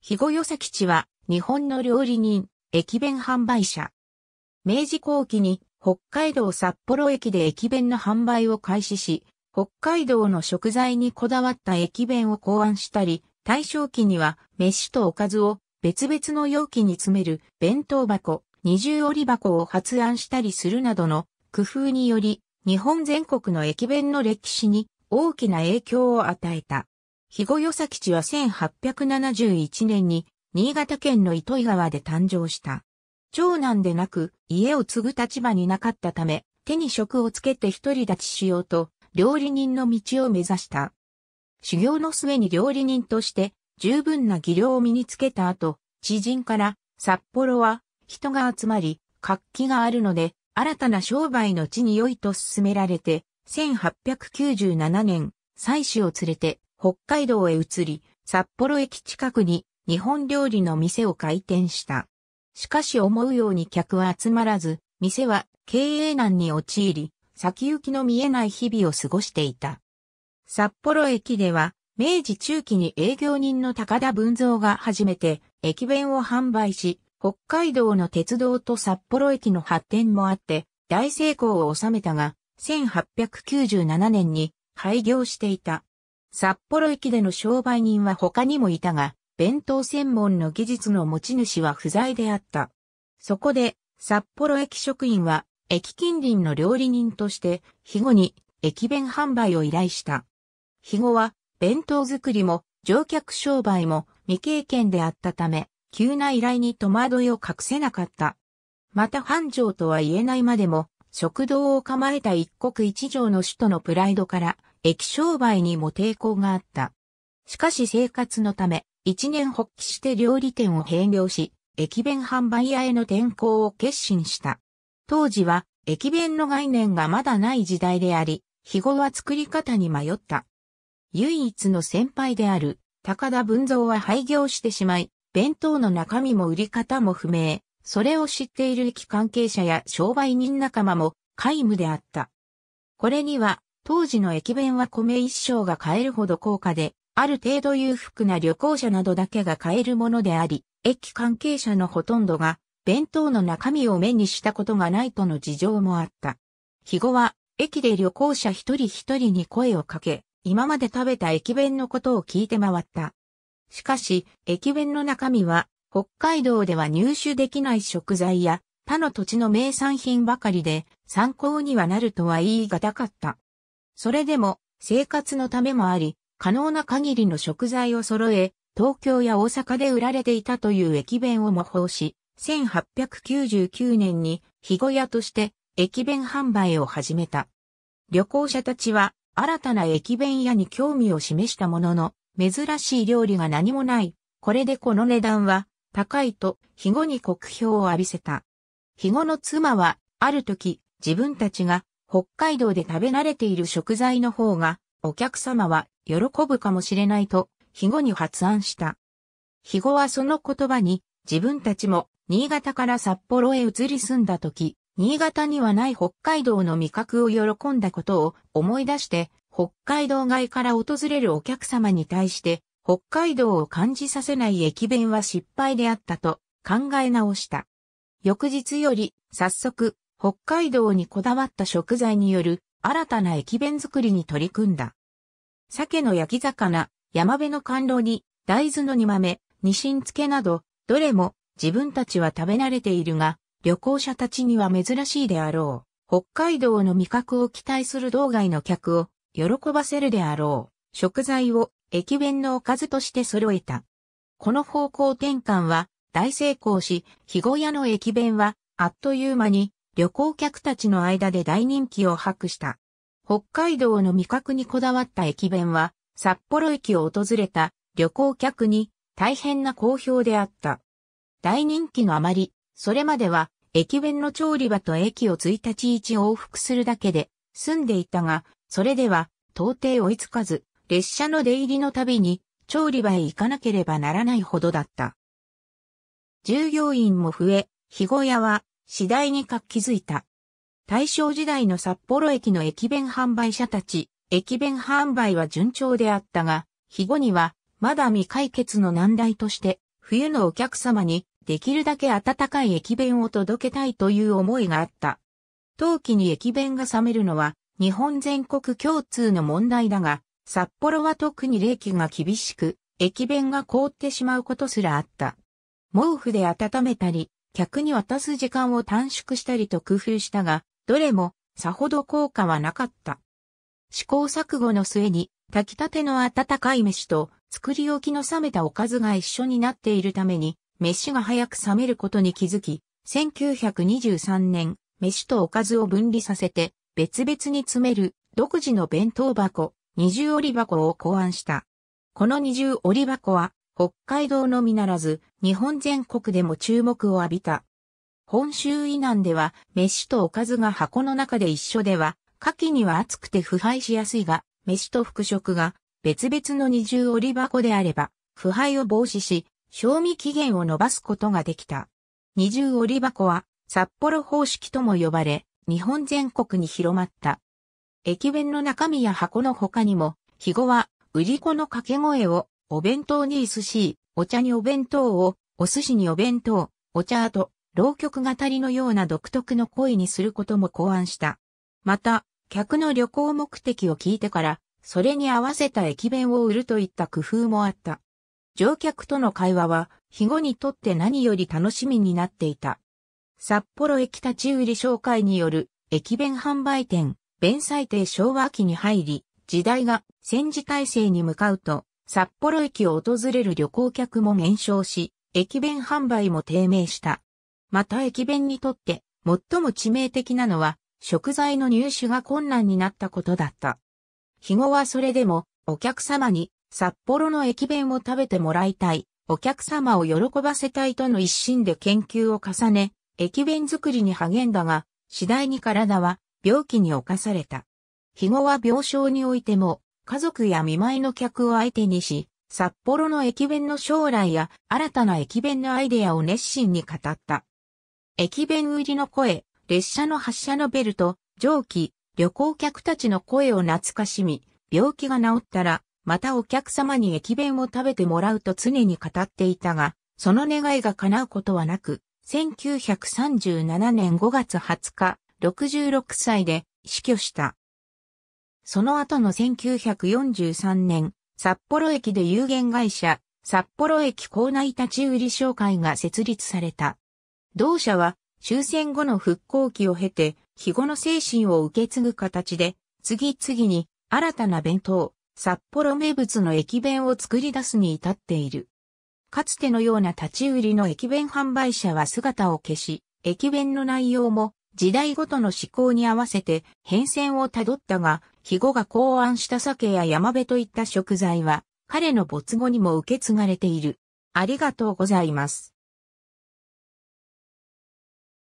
肥後与崎吉は、日本の料理人、駅弁販売者。明治後期に、北海道札幌駅で駅弁の販売を開始し、北海道の食材にこだわった駅弁を考案したり、大正期には、飯とおかずを別々の容器に詰める弁当箱、二重折り箱を発案したりするなどの工夫により、日本全国の駅弁の歴史に大きな影響を与えた。肥後与佐吉は1871年に新潟県の糸魚川で誕生した。長男でなく家を継ぐ立場になかったため手に職をつけて独り立ちしようと料理人の道を目指した。修行の末に料理人として十分な技量を身につけた後、知人から札幌は人が集まり活気があるので新たな商売の地に良いと勧められて1897年妻子を連れて北海道へ移り、札幌駅近くに日本料理の店を開店した。しかし思うように客は集まらず、店は経営難に陥り、先行きの見えない日々を過ごしていた。札幌駅では、明治中期に営業人の高田文蔵が初めて駅弁を販売し、北海道の鉄道と札幌駅の発展もあって、大成功を収めたが、1897年に廃業していた。札幌駅での商売人は他にもいたが、弁当専門の技術の持ち主は不在であった。そこで、札幌駅職員は、駅近隣の料理人として、肥後に駅弁販売を依頼した。肥後は、弁当作りも、乗客商売も未経験であったため、急な依頼に戸惑いを隠せなかった。また繁盛とは言えないまでも、食堂を構えた一国一城の首都のプライドから、駅商売にも抵抗があった。しかし生活のため、一年発起して料理店を併業し、駅弁販売屋への転向を決心した。当時は、駅弁の概念がまだない時代であり、日後は作り方に迷った。唯一の先輩である、高田文蔵は廃業してしまい、弁当の中身も売り方も不明、それを知っている駅関係者や商売人仲間も皆無であった。これには当時の駅弁は米一升が買えるほど高価で、ある程度裕福な旅行者などだけが買えるものであり、駅関係者のほとんどが、弁当の中身を目にしたことがないとの事情もあった。日後は、駅で旅行者一人一人に声をかけ、今まで食べた駅弁のことを聞いて回った。しかし、駅弁の中身は、北海道では入手できない食材や、他の土地の名産品ばかりで、参考にはなるとは言い難かった。それでも生活のためもあり、可能な限りの食材を揃え、東京や大阪で売られていたという駅弁を模倣し、1899年に肥後屋として駅弁販売を始めた。旅行者たちは新たな駅弁屋に興味を示したものの、珍しい料理が何もない。これでこの値段は高いと、肥後に酷評を浴びせた。肥後の妻は、ある時、自分たちが北海道で食べ慣れている食材の方が、お客様は喜ぶかもしれないと、肥後に発案した。肥後はその言葉に、自分たちも、新潟から札幌へ移り住んだ時、新潟にはない北海道の味覚を喜んだことを思い出して、北海道外から訪れるお客様に対して、北海道を感じさせない駅弁は失敗であったと考え直した。翌日より、早速、北海道にこだわった食材による新たな駅弁作りに取り組んだ。鮭の焼き魚、山辺の甘露煮、大豆の煮豆、ニシン漬けなど、どれも自分たちは食べ慣れているが、旅行者たちには珍しいであろう。北海道の味覚を期待する道外の客を喜ばせるであろう。食材を駅弁のおかずとして揃えた。この方向転換は大成功し、肥後屋の駅弁はあっという間に旅行客たちの間で大人気を博した。北海道の味覚にこだわった駅弁は、札幌駅を訪れた旅行客に大変な好評であった。大人気のあまり、それまでは駅弁の調理場と駅を1日1往復するだけで済んでいたが、それでは到底追いつかず、列車の出入りのたびに調理場へ行かなければならないほどだった。従業員も増え、肥後屋は次第に活気づいた。大正時代の札幌駅の駅弁販売者たち、駅弁販売は順調であったが、日後には、まだ未解決の難題として、冬のお客様に、できるだけ暖かい駅弁を届けたいという思いがあった。冬季に駅弁が冷めるのは、日本全国共通の問題だが、札幌は特に冷気が厳しく、駅弁が凍ってしまうことすらあった。毛布で温めたり、客に渡す時間を短縮したりと工夫したが、どれもさほど効果はなかった。試行錯誤の末に炊きたての温かい飯と作り置きの冷めたおかずが一緒になっているために、飯が早く冷めることに気づき、1923年、飯とおかずを分離させて、別々に詰める独自の弁当箱、二重折り箱を考案した。この二重折り箱は、北海道のみならず、日本全国でも注目を浴びた。本州以南では、飯とおかずが箱の中で一緒では、牡蠣には熱くて腐敗しやすいが、飯と副食が別々の二重折り箱であれば、腐敗を防止し、賞味期限を伸ばすことができた。二重折り箱は、札幌方式とも呼ばれ、日本全国に広まった。駅弁の中身や箱の他にも、肥後は、売り子の掛け声をお弁当に寿司、お茶にお弁当を、お寿司にお弁当、お茶と、浪曲語りのような独特の声にすることも考案した。また、客の旅行目的を聞いてから、それに合わせた駅弁を売るといった工夫もあった。乗客との会話は、日後にとって何より楽しみになっていた。札幌駅立ち売り紹介による駅弁販売店、弁祭亭昭和期に入り、時代が戦時体制に向かうと、札幌駅を訪れる旅行客も減少し、駅弁販売も低迷した。また駅弁にとって最も致命的なのは食材の入手が困難になったことだった。日後はそれでもお客様に札幌の駅弁を食べてもらいたい、お客様を喜ばせたいとの一心で研究を重ね、駅弁作りに励んだが、次第に体は病気に侵された。日後は病床においても家族や見舞いの客を相手にし、札幌の駅弁の将来や新たな駅弁のアイデアを熱心に語った。駅弁売りの声、列車の発車のベルト、蒸気、旅行客たちの声を懐かしみ、病気が治ったら、またお客様に駅弁を食べてもらうと常に語っていたが、その願いが叶うことはなく、1937年5月20日、66歳で死去した。その後の1943年、札幌駅で有限会社、札幌駅構内立ち売り商会が設立された。同社は終戦後の復興期を経て、日後の精神を受け継ぐ形で、次々に新たな弁当、札幌名物の駅弁を作り出すに至っている。かつてのような立ち売りの駅弁販売者は姿を消し、駅弁の内容も時代ごとの思考に合わせて変遷をたどったが、肥後が考案した鮭や山辺といった食材は、彼の没後にも受け継がれている。ありがとうございます。